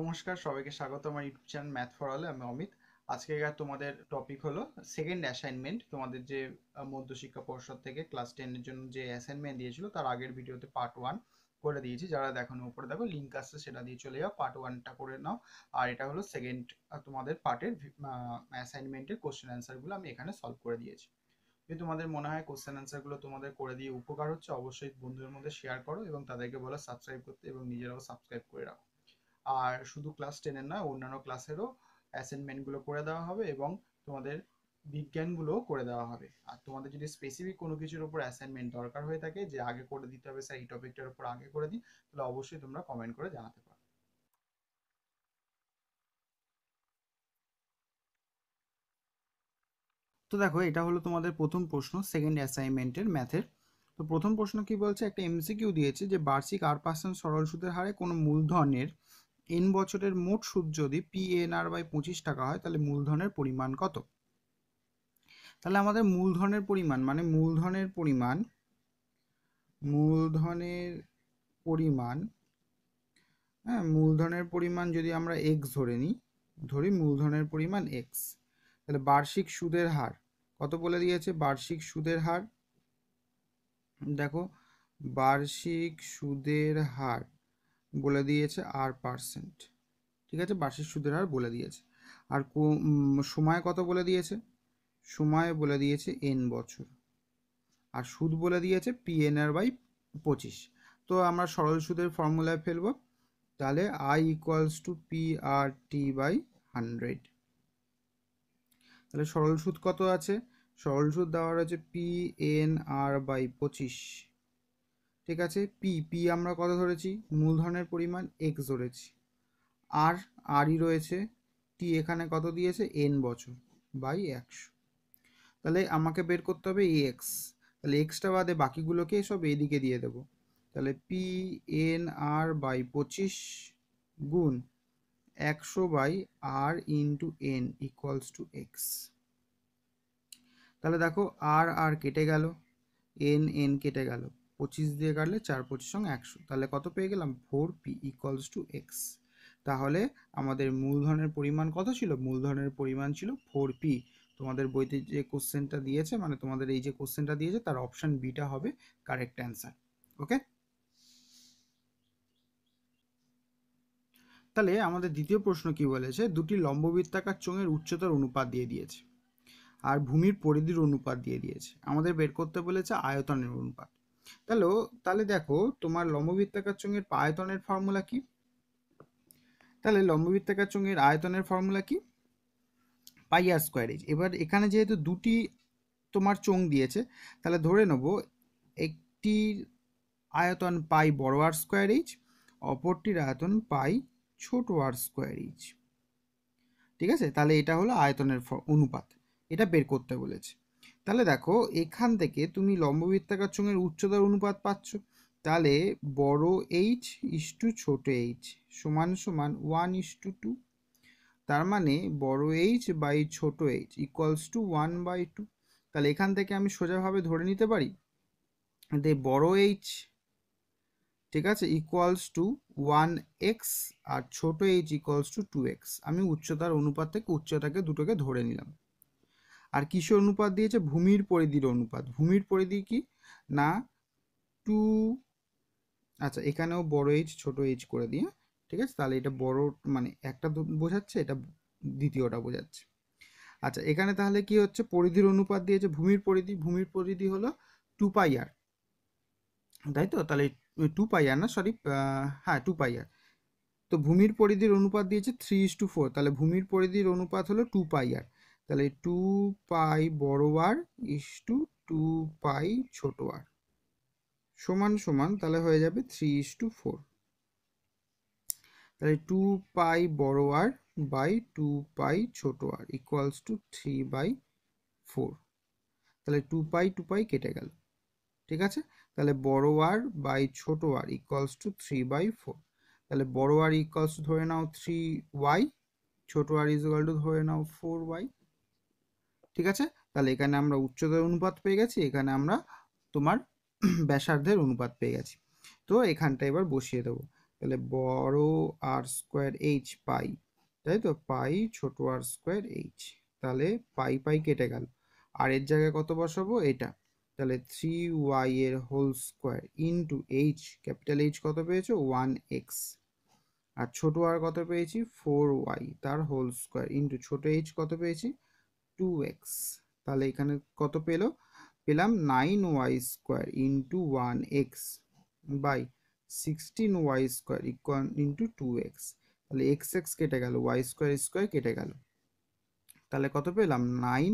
নমস্কার সবাইকে স্বাগত আমার YouTube channel math for all আমি অমিত আজকে তোমাদের টপিক হলো সেকেন্ড অ্যাসাইনমেন্ট তোমাদের যে মধ্যশিক্ষা পর্ষদ থেকে ক্লাস টেনের জন্য যে অ্যাসাইনমেন্ট দিয়েছিল তার আগের ভিডিওতে পার্ট ওয়ান করে দিয়েছি যারা দেখো উপরে দেখো লিঙ্ক আসছে সেটা দিয়ে চলে যাও পার্ট ওয়ানটা করে নাও আর এটা হলো সেকেন্ড তোমাদের পার্টের অ্যাসাইনমেন্টের কোশ্চেন অ্যান্সারগুলো আমি এখানে সলভ করে দিয়েছি যদি তোমাদের মনে হয় কোশ্চেন অ্যান্সারগুলো তোমাদের করে দিয়ে উপকার হচ্ছে অবশ্যই বন্ধুদের মধ্যে শেয়ার করো এবং তাদেরকে বলো সাবস্ক্রাইব করতে এবং নিজেরাও সাবস্ক্রাইব করে রাখো আর শুধু ক্লাস টেনের নয় অন্যান্য ক্লাসেরও অ্যাসাইনমেন্টগুলো করে দেওয়া হবে এবং তোমাদের বিজ্ঞানগুলোও করে দেওয়া হবে আর তোমাদের যদি স্পেসিফিক কোনো কিছুর উপর অ্যাসাইনমেন্ট দরকার হয়ে থাকে যে আগে করে দিতে হবে স্যার এই টপিকটার উপর আগে করে দিন তাহলে অবশ্যই তোমরা কমেন্ট করে জানাতে পারো তো দেখো এটা হলো তোমাদের প্রথম প্রশ্ন সেকেন্ড অ্যাসাইনমেন্টের ম্যাথের তো প্রথম প্রশ্ন কি বলছে একটা এমসিকিউ দিয়েছে যে বার্ষিক আট পার্সেন্ট সরল সুদের হারে কোনো মূলধনের এন বছরের মোট সুদ যদি পিএনআর বাই পঁচিশ টাকা হয় তাহলে মূলধনের পরিমাণ কত তাহলে আমাদের মূলধনের পরিমাণ মানে মূলধনের পরিমাণ মূলধনের পরিমাণ হ্যাঁ মূলধনের পরিমাণ যদি আমরা এক্স ধরে নিই ধরি মূলধনের পরিমাণ এক্স তাহলে বার্ষিক সুদের হার কত বলে দিয়েছে বার্ষিক সুদের হার দেখো বার্ষিক সুদের হার বলে দিয়েছে আর পার্সেন্ট ঠিক আছে বার্ষিক সুদের হার বলে দিয়েছে আর সময় কত বলে দিয়েছে সময় বলে দিয়েছে এন বছর আর সুদ বলে দিয়েছে পিএনআর বাই পঁচিশ তো আমরা সরল সুদের ফর্মুলায় ফেলব তাহলে I equals to P R T by hundred তাহলে সরল সুদ কত আছে সরল সুদ দেওয়া রয়েছে পি এন আর বাই পঁচিশ ঠিক আছে পি পি আমরা কত ধরেছি মূলধনের পরিমাণ এক্স ধরেছি আর আরই রয়েছে টি এখানে কত দিয়েছে এন বছর বাই একশো তাহলে আমাকে বের করতে হবে এ এক্স তাহলে এক্সটা বাদে বাকিগুলোকে সব এদিকে দিয়ে দেব তাহলে পি এন আর বাই পঁচিশ গুণ একশো by R into N equals to x তাহলে দেখো আর আর কেটে গেল এন এন কেটে গেল পঁচিশ দিয়ে কাটলে চার পঁচিশ সঙ্গে একশো তাহলে কত পেয়ে গেলাম four P equals to x তাহলে আমাদের মূলধনের পরিমাণ কত ছিল মূলধনের পরিমাণ ছিল ফোর পি তোমাদের বইতে যে কোশ্চেনটা দিয়েছে মানে তোমাদের এই যে কোশ্চেনটা দিয়েছে তার অপশান বিটা হবে কারেক্ট অ্যান্সার ওকে তাহলে আমাদের দ্বিতীয় প্রশ্ন কি বলেছে দুটি লম্ববৃত্তাকার চোঙের উচ্চতার অনুপাত দিয়ে দিয়েছে আর ভূমির পরিধির অনুপাত দিয়ে দিয়েছে আমাদের বের করতে বলেছে আয়তনের অনুপাত তাহলে তাহলে দেখো তোমার লম্ববৃত্তাকার চোঙের আয়তনের ফর্মুলা কি তাহলে লম্ববৃত্তাকার চোঙের আয়তনের ফর্মুলা কি পাই আর স্কোয়ার এইচ এবার এখানে যেহেতু দুটি তোমার চোঙ দিয়েছে তাহলে ধরে নেব একটির আয়তন পাই বড় আর স্কোয়ার এইচ অপরটির আয়তন পাই ছোট আর স্কোয়ার এইচ ঠিক আছে তাহলে এটা হলো আয়তনের অনুপাত এটা বের করতে বলেছে তাহলে দেখো এখান থেকে তুমি লম্ববৃত্তাকার চোঙের উচ্চতার অনুপাত পাচ্ছ তাহলে বড় এইচ ইস টু ছোট এইচ সমান সমান ওয়ান ইস টু টু তার মানে বড় এইচ বাই ছোট h equals to one by two তাহলে এখান থেকে আমি সোজাভাবে ধরে নিতে পারি দে বড় এইচ ঠিক আছে ইকুয়ালস টু ওয়ান এক্স আর ছোট h equals to two x আমি উচ্চতার অনুপাত থেকে উচ্চতাকে দুটোকে ধরে নিলাম আর কিসের অনুপাত দিয়েছে ভূমির পরিধির অনুপাত ভূমির পরিধি কি না টু আচ্ছা এখানেও বড় এইচ ছোট এইচ করে দিয়ে হ্যাঁ? ঠিক আছে তাহলে এটা বড় মানে একটা বোঝাচ্ছে এটা দ্বিতীয়টা বোঝাচ্ছে আচ্ছা এখানে তাহলে কি হচ্ছে পরিধির অনুপাত দিয়েছে ভূমির পরিধি ভূমির পরিধি হলো টু পাই আর তাই তো তাহলে টু পাই আর না সরি হ্যাঁ টু পাই আর তো ভূমির পরিধির অনুপাত দিয়েছে থ্রি ইস টু ফোর তাহলে ভূমির পরিধির অনুপাত হলো টু পাই আর তাহলে টু পাই বড় আর ইস টু টু পাই ছোট আর সমান সমান তাহলে হয়ে যাবে থ্রি ইস টু ফোর তাহলে টু পাই বড় আর বাই টু পাই ছোট r equals to three by four তাহলে টু পাই টু পাই কেটে গেল ঠিক আছে তাহলে বড় আর বাই ছোট r equals to three by four তাহলে বড় আর ইকুয়ালস ধরে নাও থ্রি ওয়াই ছোট আর ইজ টু ধরে নাও ফোর ওয়াই ঠিক আছে তাহলে এখানে আমরা উচ্চতার অনুপাত পেয়ে গেছি এখানে আমরা তোমার ব্যাসার্ধের অনুপাত পেয়ে গেছি তো এখানটা এবার বসিয়ে দেবো তাহলে বড় আর স্কোয়ার এইচ পাই তাই তো পাই ছোট আর স্কোয়ার এইচ তাহলে পাই পাই কেটে গেল আর এর জায়গায় কত বসাবো এটা তাহলে থ্রি ওয়াই এর whole square into H capital H কত পেয়েছো ওয়ান এক্স আর ছোট আর কত পেয়েছি ফোর ওয়াই তার হোল স্কোয়ার ইন্টু ছোট এইচ কত পেয়েছি টু এক্স তাহলে এখানে কত পেলো পেলাম nine y square into one x by sixteen y square equal into two x তাহলে এক্স এক্স কেটে গেল ওয়াই স্কোয়ার স্কোয়ার কেটে গেল তাহলে কত পেলাম নাইন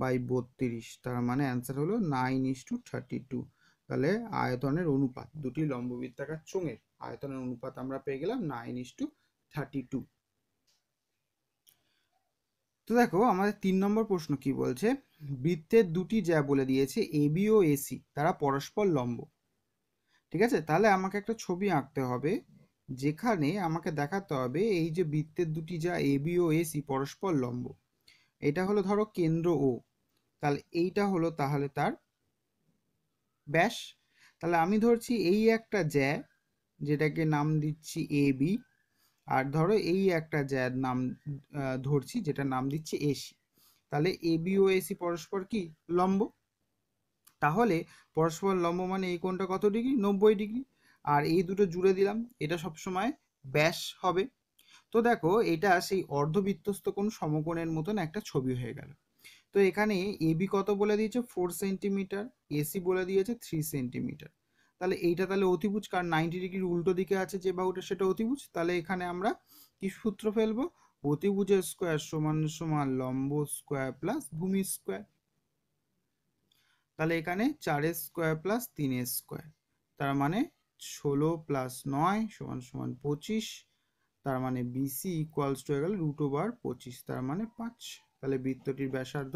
বাই বত্রিশ তার মানে অ্যানসার হলো nine is to thirty two তাহলে আয়তনের অনুপাত দুটি লম্ববৃত্তাকার চোঙের আয়তনের অনুপাত আমরা পেয়ে গেলাম nine is to thirty two তো দেখো আমাদের তিন নম্বর প্রশ্ন কি বলছে বৃত্তের দুটি যা বলে দিয়েছে এবি ও এসি তারা পরস্পর লম্ব ঠিক আছে তাহলে আমাকে একটা ছবি আঁকতে হবে যেখানে আমাকে দেখাতে হবে এই যে বৃত্তের দুটি যা এবি ও এসি পরস্পর লম্ব এটা হলো ধরো কেন্দ্র ও তাহলে এইটা হলো তাহলে তার ব্যাস তাহলে আমি ধরছি এই একটা জ্যা যেটাকে নাম দিচ্ছি এ বি আর ধরো এই একটা জ্যাদ নাম ধরছি যেটা নাম দিচ্ছে এসি তাহলে ও এসি পরস্পর কি লম্ব তাহলে পরস্পর লম্ব মানে এই কোনটা কত ডিগ্রি নব্বই ডিগ্রি আর এই দুটো জুড়ে দিলাম এটা সবসময় ব্যাস হবে তো দেখো এটা সেই অর্ধবিত্তস্ত কোণ সমকোণের মতন একটা ছবি হয়ে গেল তো এখানে এবি কত বলে দিয়েছে ফোর সেন্টিমিটার এসি বলে দিয়েছে থ্রি সেন্টিমিটার তাহলে এইটা তাহলে অতিভুজ কার নাইনটি ডিগ্রির উল্টো দিকে আছে যে বাহুটা সেটা অতিভুজ তাহলে এখানে আমরা কি সূত্র ফেলবো অতিভুজের স্কোয়ার সমান সমান লম্ব স্কোয়ার প্লাস ভূমি স্কোয়ার তাহলে এখানে চারের স্কোয়ার প্লাস তিনের স্কোয়ার তার মানে ষোলো প্লাস নয় সমান সমান পঁচিশ তার মানে বিসি ইকুয়ালস টু হয়ে গেল রুট ওভার পঁচিশ তার মানে পাঁচ তাহলে বৃত্তটির ব্যাসার্ধ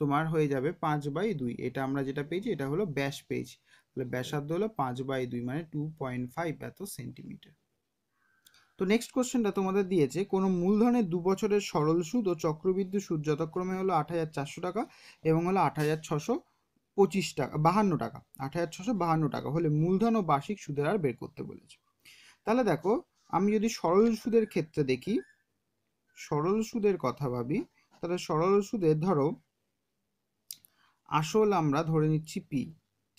তোমার হয়ে যাবে পাঁচ বাই দুই এটা আমরা যেটা পেয়েছি এটা হলো ব্যাস পেয়েছি তাহলে ব্যাসার্ধ হলো পাঁচ বাই দুই মানে টু পয়েন্ট ফাইভ এত সেন্টিমিটার তো নেক্সট কোশ্চেনটা তোমাদের দিয়েছে কোনো মূলধনের দু বছরের সরল সুদ ও চক্রবৃদ্ধি সুদ যথাক্রমে হলো আট হাজার চারশো টাকা এবং হলো আট হাজার ছশো পঁচিশ টাকা বাহান্ন টাকা আট হাজার ছশো বাহান্ন টাকা হলে মূলধন ও বার্ষিক সুদের হার বের করতে বলেছে তাহলে দেখো আমি যদি সরল সুদের ক্ষেত্রে দেখি সরল সুদের কথা ভাবি তাহলে সরল সুদের ধরো আসল আমরা ধরে নিচ্ছি পি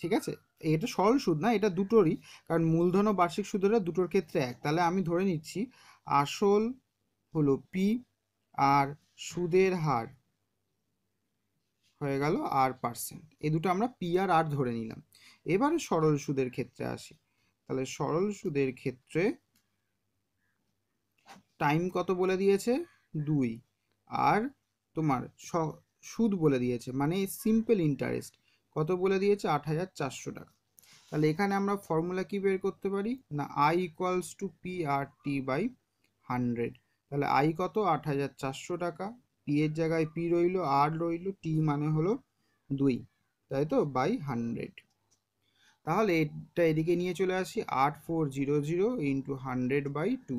ঠিক আছে এটা সরল সুদ না এটা দুটোরই কারণ মূলধন ও বার্ষিক সুদটা দুটোর ক্ষেত্রে এক তাহলে আমি ধরে নিচ্ছি আসল হলো পি আর সুদের হার হয়ে গেল আর পার্সেন্ট এই দুটো আমরা পি আর আর ধরে নিলাম এবারে সরল সুদের ক্ষেত্রে আসি তাহলে সরল সুদের ক্ষেত্রে টাইম কত বলে দিয়েছে দুই আর তোমার সুদ বলে দিয়েছে মানে সিম্পল ইন্টারেস্ট কত বলে দিয়েছে আট হাজার চারশো টাকা তাহলে এখানে আমরা ফর্মুলা কি বের করতে পারি না I equals to P R T by hundred তাহলে আই কত আট হাজার চারশো টাকা পি এর জায়গায় পি রইল আর রইল টি মানে হলো দুই তাই তো বাই হান্ড্রেড তাহলে এটা এদিকে নিয়ে চলে আসি আট four zero zero into hundred by two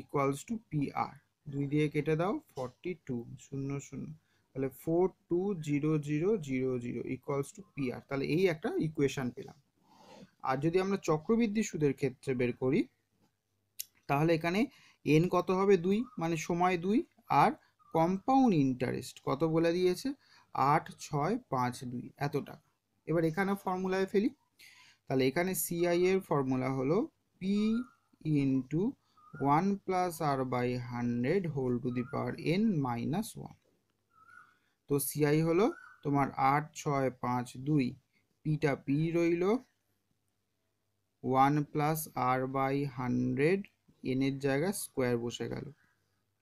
equals to P R দুই দিয়ে কেটে দাও ফর্টি টু শূন্য শূন্য তাহলে four two zero zero zero zero equals to PR তাহলে এই একটা ইকুয়েশান পেলাম আর যদি আমরা চক্রবৃদ্ধি সুদের ক্ষেত্রে বের করি তাহলে এখানে এন কত হবে দুই মানে সময় দুই আর কম্পাউন্ড ইন্টারেস্ট কত বলে দিয়েছে আট ছয় পাঁচ দুই এত টাকা এবার এখানে ফর্মুলায় ফেলি তাহলে এখানে সিআই এর ফর্মুলা হলো P into one plus R by hundred whole to the power n minus one তো সিআই হলো তোমার আট ছয় পাঁচ দুই পিটা পি রইল one plus R by hundred এনের জায়গায় স্কোয়ার বসে গেল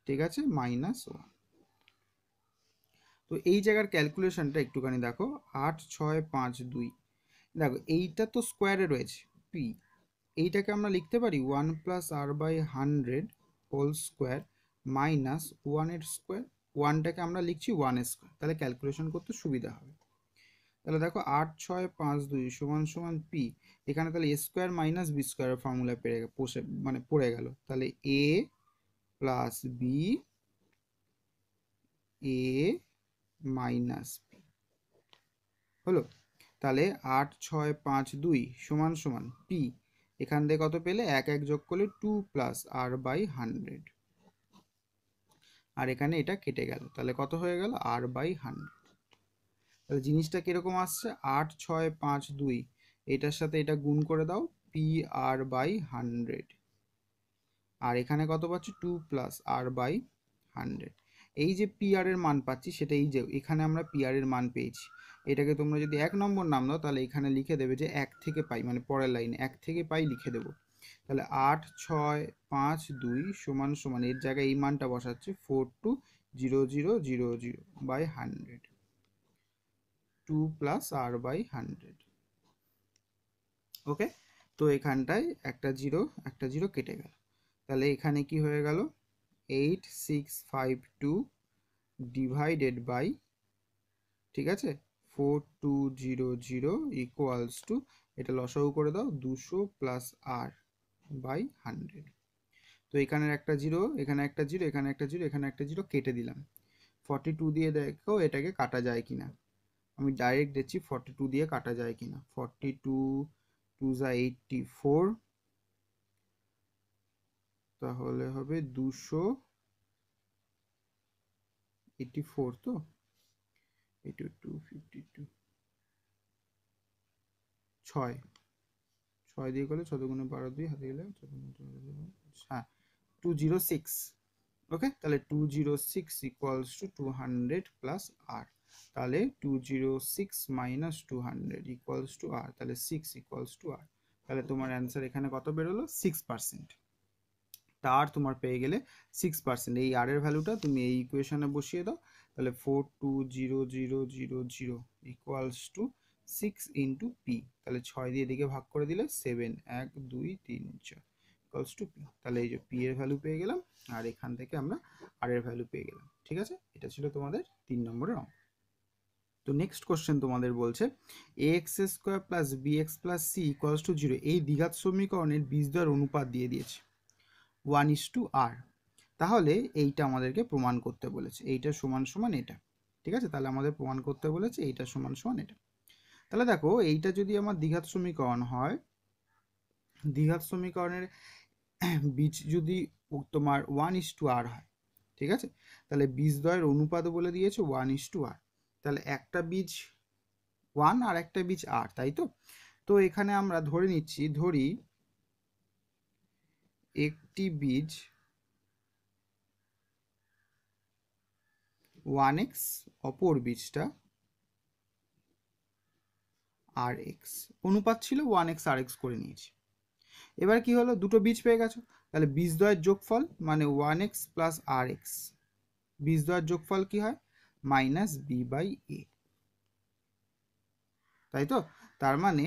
ঠিক আছে মাইনাস ওয়ান তো এই জায়গার ক্যালকুলেশনটা একটুখানি দেখো আট ছয় পাঁচ দুই দেখো এইটা তো স্কোয়ারে রয়েছে পি এইটাকে আমরা লিখতে পারি one plus R by hundred whole square minus ওয়ানের স্কোয়ার ওয়ানটাকে আমরা লিখছি ওয়ান স্কোয়ার তাহলে ক্যালকুলেশন করতে সুবিধা হবে তাহলে দেখো আট ছয় পাঁচ দুই সমান সমান পি এখানে তাহলে a square minus b square formula পেরে পোষে মানে পড়ে গেল তাহলে a plus b a minus P হলো তাহলে আট ছয় পাঁচ দুই সমান সমান পি এখান থেকে কত পেলে এক এক যোগ করলে two plus R by hundred আর এখানে এটা কেটে গেল তাহলে কত হয়ে গেল আর বাই হান্ড্রেড তাহলে জিনিসটা কীরকম আসছে আট ছয় পাঁচ দুই এটার সাথে এটা গুণ করে দাও পি আর বাই হান্ড্রেড আর এখানে কত পাচ্ছি two plus R by hundred এই যে আর এর মান পাচ্ছি সেটা এই যে এখানে আমরা আর এর মান পেয়েছি এটাকে তোমরা যদি এক নম্বর নাম দাও তাহলে এখানে লিখে দেবে যে এক থেকে পাই মানে পরের লাইনে এক থেকে পাই লিখে দেবো তাহলে আট ছয় পাঁচ দুই সমান সমান এর জায়গায় এই মানটা বসাচ্ছি four two zero zero zero zero by hundred two plus R by hundred okay তো এখানটায় একটা জিরো একটা জিরো কেটে গেল তাহলে এখানে কি হয়ে গেল eight six five two divided by ঠিক আছে four two zero zero equals to এটা লসাউ করে দাও দুশো প্লাস আর বাই হান্ড্রেড তো এখানের একটা জিরো এখানে একটা জিরো এখানে একটা জিরো এখানে একটা জিরো কেটে দিলাম ফর্টি টু দিয়ে দেখো এটাকে কাটা যায় কি না আমি ডাইরেক্ট দেখছি ফর্টি টু দিয়ে কাটা যায় কি না ফর্টি টু টু যা এইটটি ফোর তাহলে হবে দুশো এইটি ফোর তো এইটু টু ফিফটি টু ছয় ছয় দিয়ে করলে ছয় গুণে বারো দুই হাতে গেলে হ্যাঁ টু জিরো সিক্স ওকে তাহলে two zero six equals to two hundred plus R তাহলে two zero six minus two hundred equals to R তাহলে সিক্স ইকুয়ালস টু আর তাহলে তোমার অ্যান্সার এখানে কত বেরোলো সিক্স পার্সেন্ট তার তোমার পেয়ে গেলে সিক্স পার্সেন্ট এই আর এর ভ্যালুটা তুমি এই ইকুয়েশনে বসিয়ে দাও তাহলে four two zero zero zero zero equals to six into P তাহলে ছয় দিয়ে এদিকে ভাগ করে দিলে সেভেন এক দুই তিন চার ইকলস টু পি তাহলে এই যে পি এর ভ্যালু পেয়ে গেলাম আর এখান থেকে আমরা আর এর ভ্যালু পেয়ে গেলাম ঠিক আছে এটা ছিল তোমাদের তিন নম্বরের অঙ্ক তো নেক্সট কোশ্চেন তোমাদের বলছে a x square plus b x plus c equals to zero এই দ্বিঘাত সমীকরণের বীজদ্বয়ের অনুপাত দিয়ে দিয়েছে ওয়ান ইস টু আর তাহলে এইটা আমাদেরকে প্রমাণ করতে বলেছে এইটা সমান সমান এটা ঠিক আছে তাহলে আমাদের প্রমাণ করতে বলেছে এইটা সমান সমান এটা তাহলে দেখো এইটা যদি আমার দ্বিঘাত সমীকরণ হয় দ্বিঘাত সমীকরণের বীজ যদি তোমার ওয়ান ইস টু আর হয় ঠিক আছে তাহলে বীজ দয়ের অনুপাত বলে দিয়েছে ওয়ান ইস টু আর তাহলে একটা বীজ ওয়ান আর একটা বীজ আর তাই তো তো এখানে আমরা ধরে নিচ্ছি ধরি একটি বীজ ওয়ান এক্স অপর বীজটা আর এক্স অনুপাত ছিল ওয়ান এক্স আর এক্স করে নিয়েছি এবার কি হলো দুটো বীজ পেয়ে গেছো তাহলে দয়ের যোগফল মানে one x plus r x দয়ের যোগফল কি হয় মাইনাস বি বাই এ তাই তো তার মানে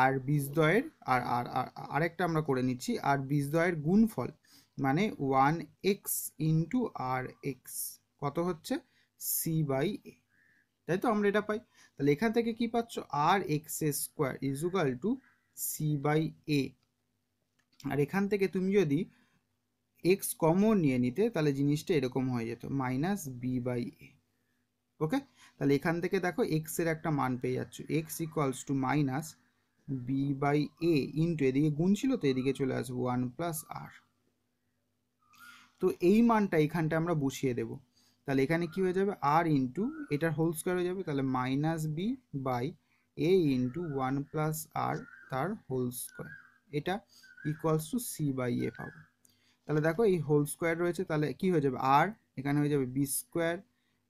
আর দয়ের আর আর একটা আমরা করে নিচ্ছি আর গুণ গুণফল মানে one x into r x কত হচ্ছে সি বাই এ তাই তো আমরা এটা পাই তাহলে এখান থেকে কি পাচ্ছ আর এক্স এ স্কোয়ার ইজুকাল টু সি বাই এ আর এখান থেকে তুমি যদি এক্স কমন নিয়ে নিতে তাহলে জিনিসটা এরকম হয়ে যেত minus b by a okay তাহলে এখান থেকে দেখো এক্সের একটা মান পেয়ে যাচ্ছ x equals to minus b by a into এদিকে গুণ ছিল তো এদিকে চলে আসবো ওয়ান প্লাস আর তো এই মানটা এখানটা আমরা বসিয়ে দেবো তাহলে এখানে কি হয়ে যাবে আর ইন্টু এটার হোল স্কোয়ার হয়ে যাবে তাহলে minus b by a into one plus r তার হোল স্কোয়ার এটা equals to c by a পাবো তাহলে দেখো এই হোল স্কোয়ার রয়েছে তাহলে কি হয়ে যাবে আর এখানে হয়ে যাবে বি স্কোয়ার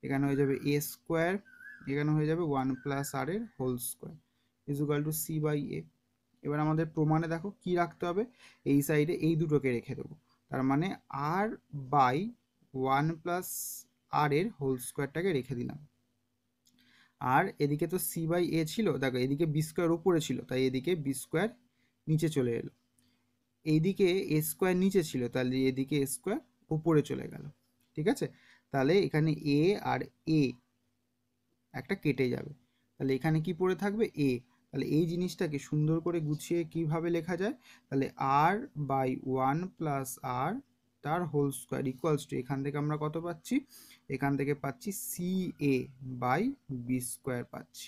এখানে হয়ে যাবে এ স্কোয়ার এখানে হয়ে যাবে ওয়ান প্লাস আর এর whole square is equal to c by a এবার আমাদের প্রমাণে দেখো কি রাখতে হবে এই সাইডে এই দুটোকে রেখে দেবো তার মানে r by one plus r এর হোল স্কোয়ারটাকে রেখে দিলাম আর এদিকে তো সি বাই এ ছিল দেখো এদিকে বি স্কোয়ার উপরে ছিল তাই এদিকে বি স্কোয়ার নিচে চলে এলো এইদিকে এ স্কোয়ার নিচে ছিল তাহলে এদিকে এ স্কোয়ার উপরে চলে গেল ঠিক আছে তাহলে এখানে এ আর এ একটা কেটে যাবে তাহলে এখানে কি পড়ে থাকবে এ তাহলে এই জিনিসটাকে সুন্দর করে গুছিয়ে কিভাবে লেখা যায় তাহলে r by one plus r তার হোল স্কোয়ার ইকুয়ালস টু এখান থেকে আমরা কত পাচ্ছি এখান থেকে পাচ্ছি c a by b square পাচ্ছি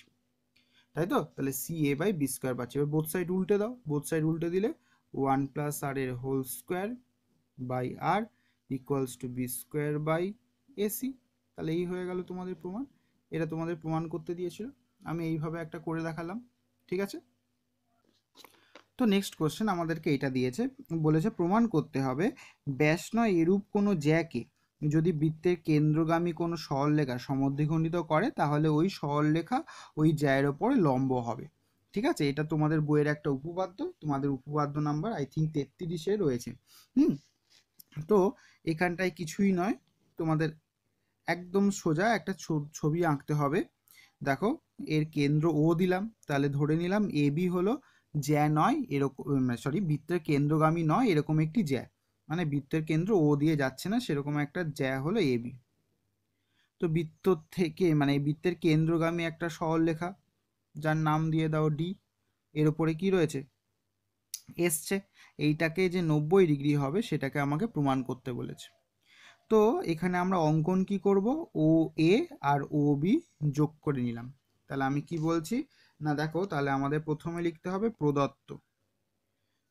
তাই তো তাহলে c a by b square পাচ্ছি এবার বোথ সাইড উল্টে দাও বোথ সাইড উল্টে দিলে ওয়ান প্লাস আর এর whole square by r equals to b square by ac তাহলে এই হয়ে গেল তোমাদের প্রমাণ এটা তোমাদের প্রমাণ করতে দিয়েছিল আমি এইভাবে একটা করে দেখালাম ঠিক আছে তো নেক্সট কোশ্চেন আমাদেরকে এটা দিয়েছে বলেছে প্রমাণ করতে হবে ব্যাস নয় এরূপ কোনো জ্যাকে যদি বৃত্তের কেন্দ্রগামী কোনো সরলরেখা সমদ্বিখণ্ডিত করে তাহলে ওই সরলরেখা ওই জায়ের ওপরে লম্ব হবে ঠিক আছে এটা তোমাদের বইয়ের একটা উপপাদ্য তোমাদের উপপাদ্য নাম্বার আই থিঙ্ক তেত্রিশে রয়েছে হুম তো এখানটায় কিছুই নয় তোমাদের একদম সোজা একটা ছবি আঁকতে হবে দেখো এর কেন্দ্র ও দিলাম তাহলে ধরে নিলাম এ বি হলো জ্যা নয় এরকম সরি বৃত্তের কেন্দ্রগামী নয় এরকম একটি জ্যা মানে বৃত্তের কেন্দ্র ও দিয়ে যাচ্ছে না সেরকম একটা জ্যা হলো এবি তো বৃত্ত থেকে মানে বৃত্তের কেন্দ্রগামী একটা লেখা যার নাম দিয়ে দাও ডি এর ওপরে কি রয়েছে এসছে এইটাকে যে নব্বই ডিগ্রি হবে সেটাকে আমাকে প্রমাণ করতে বলেছে তো এখানে আমরা অঙ্কন কি করব ও এ আর ও বি যোগ করে নিলাম তাহলে আমি কি বলছি না দেখো তাহলে আমাদের প্রথমে লিখতে হবে প্রদত্ত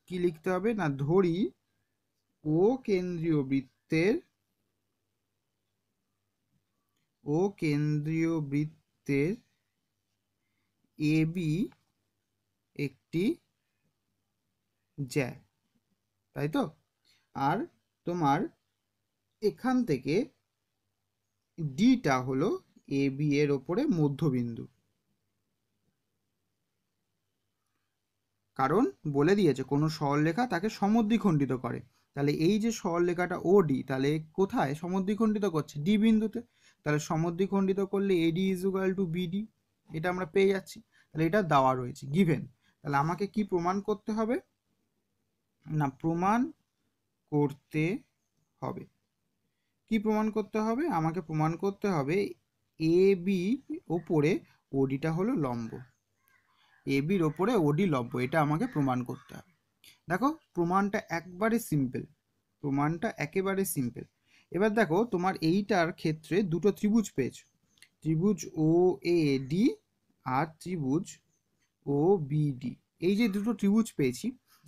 কি লিখতে হবে না ধরি ও কেন্দ্রীয় বৃত্তের ও কেন্দ্রীয় বৃত্তের এ বি একটি জ্যা তাই তো আর তোমার এখান থেকে ডিটা হলো এ বি এর ওপরে মধ্যবিন্দু কারণ বলে দিয়েছে কোনো সরলরেখা তাকে সমদ্বিখণ্ডিত করে তাহলে এই যে সরলরেখাটা ও ডি তাহলে কোথায় সমদ্বিখণ্ডিত করছে ডি বিন্দুতে তাহলে সমদ্বিখণ্ডিত করলে A D is equal to BD এটা আমরা পেয়ে যাচ্ছি তাহলে এটা দেওয়া রয়েছে গিভেন তাহলে আমাকে কি প্রমাণ করতে হবে না প্রমাণ করতে হবে কি প্রমাণ করতে হবে আমাকে প্রমাণ করতে হবে এ বি ওপরে ওডিটা হলো লম্ব এ বির ওপরে ওডি লম্ব এটা আমাকে প্রমাণ করতে হবে দেখো প্রমাণটা একবারে সিম্পল প্রমাণটা একেবারে সিম্পল এবার দেখো তোমার এইটার ক্ষেত্রে দুটো ত্রিভুজ পেয়েছ ত্রিভুজ ও এ ডি আর ত্রিভুজ ও বিডি এই যে দুটো ত্রিভুজ পেয়েছি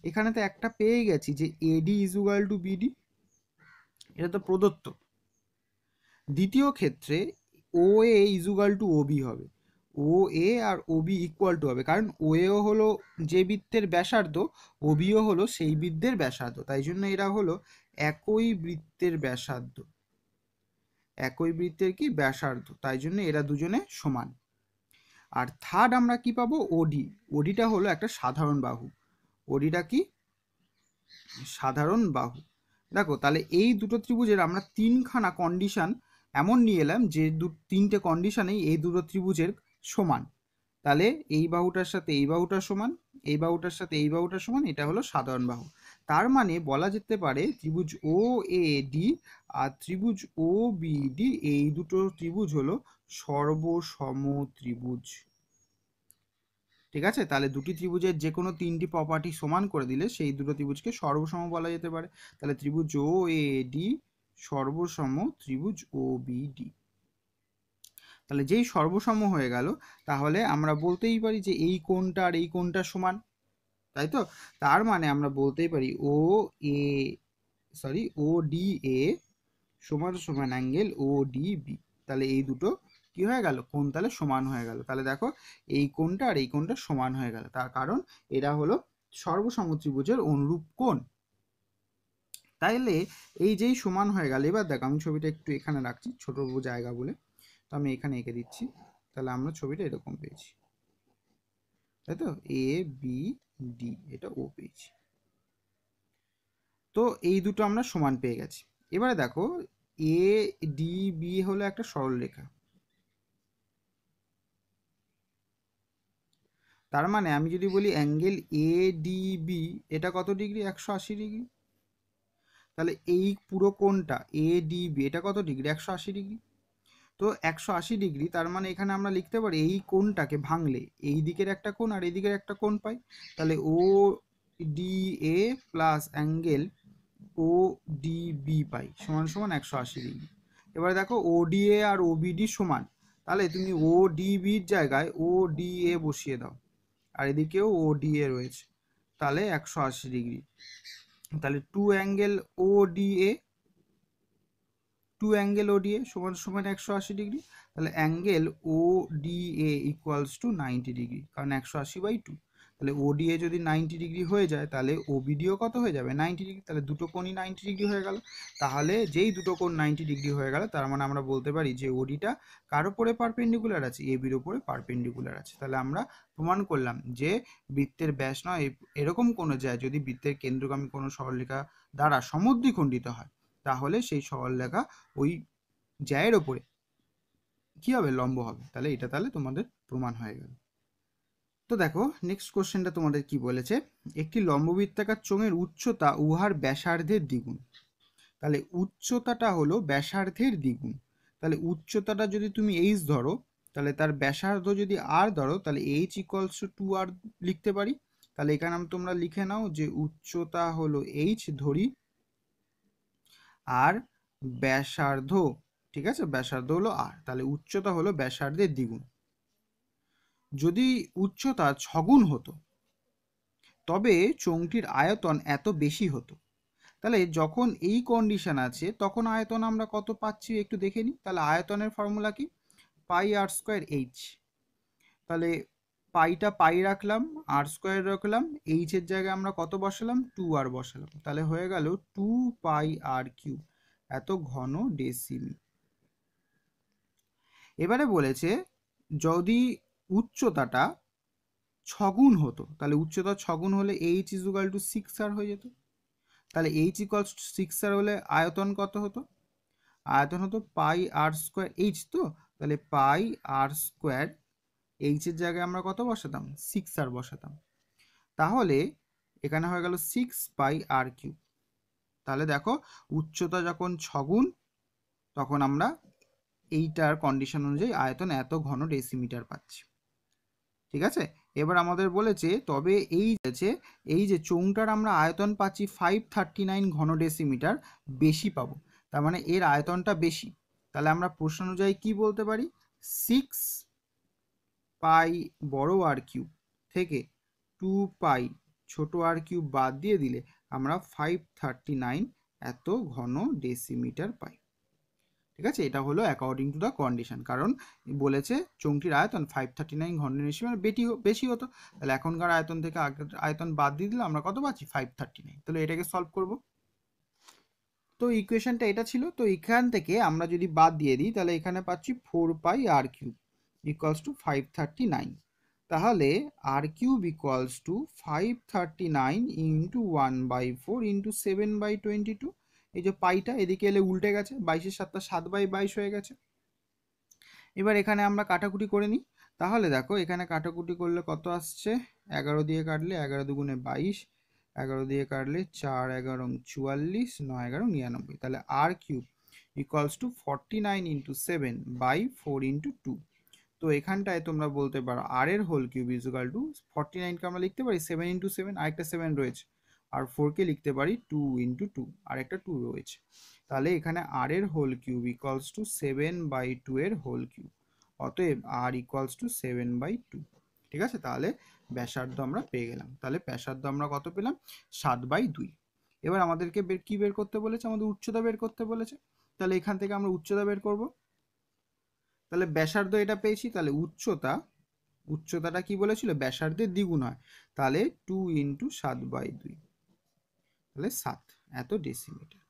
এখানে তো একটা পেয়ে গেছি যে A is equal to BD এটা তো প্রদত্ত দ্বিতীয় ক্ষেত্রে ও এ ইজুগাল টু ও বি হবে ও এ আর ওবি ইকুয়াল টু হবে কারণ ও এও হলো যে বৃত্তের ব্যাসার্ধ ওবিও হলো সেই বৃত্তের ব্যাসার্ধ তাই জন্য এরা হলো একই বৃত্তের ব্যাসার্ধ একই বৃত্তের কি ব্যাসার্ধ তাই জন্য এরা দুজনে সমান আর থার্ড আমরা কি পাবো ওডি ওডিটা হলো একটা সাধারণ বাহু ওডিটা কি সাধারণ বাহু দেখো তাহলে এই দুটো ত্রিভুজের আমরা তিনখানা কন্ডিশন এমন নিয়ে এলাম যে দু তিনটে কন্ডিশনেই এই দুটো ত্রিভুজের সমান তাহলে এই বাহুটার সাথে এই বাহুটা সমান এই বাহুটার সাথে এই বাহুটা সমান এটা হলো সাধারণ বাহু তার মানে বলা যেতে পারে ত্রিভুজ ও এ ডি আর ত্রিভুজ ও বি ডি এই দুটো ত্রিভুজ হলো সর্বসম ত্রিভুজ ঠিক আছে তাহলে দুটি ত্রিভুজের যে কোনো তিনটি প্রপার্টি সমান করে দিলে সেই দুটো ত্রিভুজকে সর্বসম বলা যেতে পারে তাহলে ত্রিভুজ ও এ ডি সর্বসম ত্রিভুজ ও বি ডি তাহলে যেই সর্বসম হয়ে গেল তাহলে আমরা বলতেই পারি যে এই কোনটা আর এই কোনটা সমান তাই তো তার মানে আমরা বলতেই পারি ও এ সরি ও ডি এ সমান সমান অ্যাঙ্গেল ও ডি বি তাহলে এই দুটো কি হয়ে গেল কোন তাহলে সমান হয়ে গেল তাহলে দেখো এই কোনটা আর এই কোনটা সমান হয়ে গেল তার কারণ এরা হলো সর্বসম ত্রিভুজের অনুরূপ কোন তাইলে এই যেই সমান হয়ে গেল এবার দেখো আমি ছবিটা একটু এখানে রাখছি ছোট জায়গা বলে তো আমি এখানে এঁকে দিচ্ছি তাহলে আমরা ছবিটা এরকম পেয়েছি তাই তো এ বি ডি এটা ও পেয়েছি তো এই দুটো আমরা সমান পেয়ে গেছি এবারে দেখো এ ডি বি হলো একটা সরল রেখা তার মানে আমি যদি বলি অ্যাঙ্গেল এ ডি বি এটা কত ডিগ্রি একশো আশি ডিগ্রি তাহলে এই পুরো কোণটা এ ডি বি এটা কত ডিগ্রি একশো আশি ডিগ্রি তো একশো আশি ডিগ্রি তার মানে এখানে আমরা লিখতে পারি এই কোণটাকে ভাঙলে এই দিকের একটা কোণ আর এই দিকের একটা কোণ পাই তাহলে O D A plus angle O D B পাই সমান সমান একশো আশি ডিগ্রি এবারে দেখো ও ডি এ আর ও বিডি সমান তাহলে তুমি ও ডি বির জায়গায় ও ডি এ বসিয়ে দাও আর এদিকেও ও ডি এ রয়েছে তাহলে একশো আশি ডিগ্রি তাহলে two angle O D A two angle ODA সমান সমান একশো আশি ডিগ্রি তাহলে angle O DA equals to ninety degree কারণ একশো আশি বাই টু তাহলে ওডিএ যদি নাইনটি ডিগ্রি হয়ে যায় তাহলে ওবিডিও কত হয়ে যাবে নাইনটি ডিগ্রি তাহলে দুটো কোণই নাইনটি ডিগ্রি হয়ে গেল তাহলে যেই দুটো কোণ নাইনটি ডিগ্রি হয়ে গেল তার মানে আমরা বলতে পারি যে ওডিটা কার ওপরে পারপেন্ডিকুলার আছে এবির ওপরে পারপেন্ডিকুলার আছে তাহলে আমরা প্রমাণ করলাম যে বৃত্তের ব্যাস নয় এরকম কোনো যায় যদি বৃত্তের কেন্দ্রগামী কোনো সরলরেখা দ্বারা সমদ্বিখণ্ডিত হয় তাহলে সেই সরলরেখা ওই জ্যায়ের ওপরে কী হবে লম্ব হবে তাহলে এটা তাহলে তোমাদের প্রমাণ হয়ে গেল তো দেখো নেক্সট কোশ্চেনটা তোমাদের কি বলেছে একটি লম্ববৃত্তাকার চোঙের উচ্চতা উহার ব্যাসার্ধের দ্বিগুণ তাহলে উচ্চতাটা হলো ব্যাসার্ধের দ্বিগুণ তাহলে উচ্চতাটা যদি তুমি এইচ ধরো তাহলে তার ব্যাসার্ধ যদি আর ধরো তাহলে এইচ ইকলস টু আর লিখতে পারি তাহলে এখানে তোমরা লিখে নাও যে উচ্চতা হলো এইচ ধরি আর ব্যাসার্ধ ঠিক আছে ব্যাসার্ধ হলো আর তাহলে উচ্চতা হলো ব্যাসার্ধের দ্বিগুণ যদি উচ্চতা ছগুণ হতো তবে চোঙটির আয়তন এত বেশি হতো তাহলে যখন এই কন্ডিশন আছে তখন আয়তন আমরা কত পাচ্ছি একটু দেখে নিই তাহলে আয়তনের ফর্মুলা কি পাই আর স্কোয়ার এইচ তাহলে পাইটা পাই রাখলাম আর স্কোয়ার রাখলাম এইচের জায়গায় আমরা কত বসালাম টু আর বসালাম তাহলে হয়ে গেল টু পাই আর কিউ এত ঘন ডেসিমি এবারে বলেছে যদি উচ্চতাটা ছগুণ হতো তাহলে উচ্চতা ছগুণ হলে h equal to six r হয়ে যেত তাহলে h equals to six r হলে আয়তন কত হতো আয়তন হতো পাই আর স্কোয়ার এইচ তো তাহলে পাই আর স্কোয়ার এইচের জায়গায় আমরা কত বসাতাম সিক্স আর বসাতাম তাহলে এখানে হয়ে গেল সিক্স বাই আর কিউব তাহলে দেখো উচ্চতা যখন ছগুণ তখন আমরা এইটার কন্ডিশন অনুযায়ী আয়তন এত ঘন ডেসিমিটার পাচ্ছি ঠিক আছে এবার আমাদের বলেছে তবে এই যে এই যে চৌংটার আমরা আয়তন পাচ্ছি ফাইভ থার্টি নাইন ঘন ডেসিমিটার বেশি পাবো তার মানে এর আয়তনটা বেশি তাহলে আমরা প্রশ্ন অনুযায়ী কি বলতে পারি সিক্স পাই বড় আর কিউব থেকে টু পাই ছোট আর কিউব বাদ দিয়ে দিলে আমরা ফাইভ থার্টি নাইন এত ঘন ডেসিমিটার পাই ঠিক আছে এটা হলো অ্যাকর্ডিং টু দ্য কন্ডিশন কারণ বলেছে চুংটির আয়তন ফাইভ থার্টি নাইন ঘন ডেসিমিটার বেটি বেশি হতো তাহলে এখনকার আয়তন থেকে আগের আয়তন বাদ দিয়ে দিলে আমরা কত পাচ্ছি ফাইভ থার্টি নাইন তাহলে এটাকে সলভ করব তো ইকুয়েশনটা এটা ছিল তো এখান থেকে আমরা যদি বাদ দিয়ে দিই তাহলে এখানে পাচ্ছি four pi r cube equals to five thirty nine তাহলে r cube equals to five thirty nine into one by four into seven by twenty two এই যে পাইটা এদিকে এলে উল্টে গেছে বাইশের সাতটা সাত বাই বাইশ হয়ে গেছে এবার এখানে আমরা কাটাকুটি করে নিই তাহলে দেখো এখানে কাটাকুটি করলে কত আসছে এগারো দিয়ে কাটলে এগারো দুগুণে বাইশ এগারো দিয়ে কাটলে চার এগারো চুয়াল্লিশ নয় এগারো নিরানব্বই তাহলে r cube equals to forty nine into seven by four into two তো এখানটায় তোমরা বলতে পারো আর এর হোল কিউব ইজুকাল টু ফর্টি নাইনকে আমরা লিখতে পারি সেভেন ইন্টু সেভেন একটা সেভেন রয়েছে আর ফোরকে লিখতে পারি টু ইন্টু টু আর একটা টু রয়েছে তাহলে এখানে আর এর whole cube equals to seven by two এর হোল কিউব অতএব r equals to seven by two ঠিক আছে তাহলে ব্যাসার্ধ আমরা পেয়ে গেলাম তাহলে ব্যাসার্ধ আমরা কত পেলাম সাত বাই দুই এবার আমাদেরকে বের কী বের করতে বলেছে আমাদের উচ্চতা বের করতে বলেছে তাহলে এখান থেকে আমরা উচ্চতা বের করবো তাহলে ব্যাসার্ধ এটা পেয়েছি তাহলে উচ্চতা উচ্চতাটা কি বলেছিল ব্যাসার্ধের দ্বিগুণ হয় তাহলে টু ইন্টু সাত বাই দুই তাহলে সাত এত ডেসিমিটার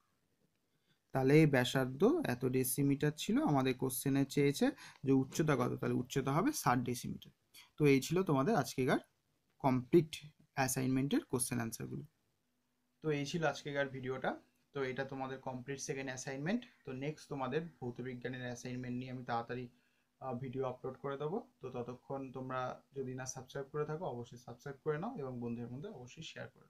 তাহলে এই ব্যাসার্ধ এত ডেসিমিটার ছিল আমাদের কোশ্চেনে চেয়েছে যে উচ্চতা কত তাহলে উচ্চতা হবে ষাট ডেসিমিটার তো এই ছিল তোমাদের আজকেকার কমপ্লিট অ্যাসাইনমেন্টের কোশ্চেন অ্যান্সারগুলো তো এই ছিল আজকেকার ভিডিওটা তো এটা তোমাদের কমপ্লিট সেকেন্ড অ্যাসাইনমেন্ট তো নেক্সট তোমাদের ভৌতবিজ্ঞানের অ্যাসাইনমেন্ট নিয়ে আমি তাড়াতাড়ি ভিডিও আপলোড করে দেবো তো ততক্ষণ তোমরা যদি না সাবস্ক্রাইব করে থাকো অবশ্যই সাবস্ক্রাইব করে নাও এবং বন্ধুদের মধ্যে অবশ্যই শেয়ার করে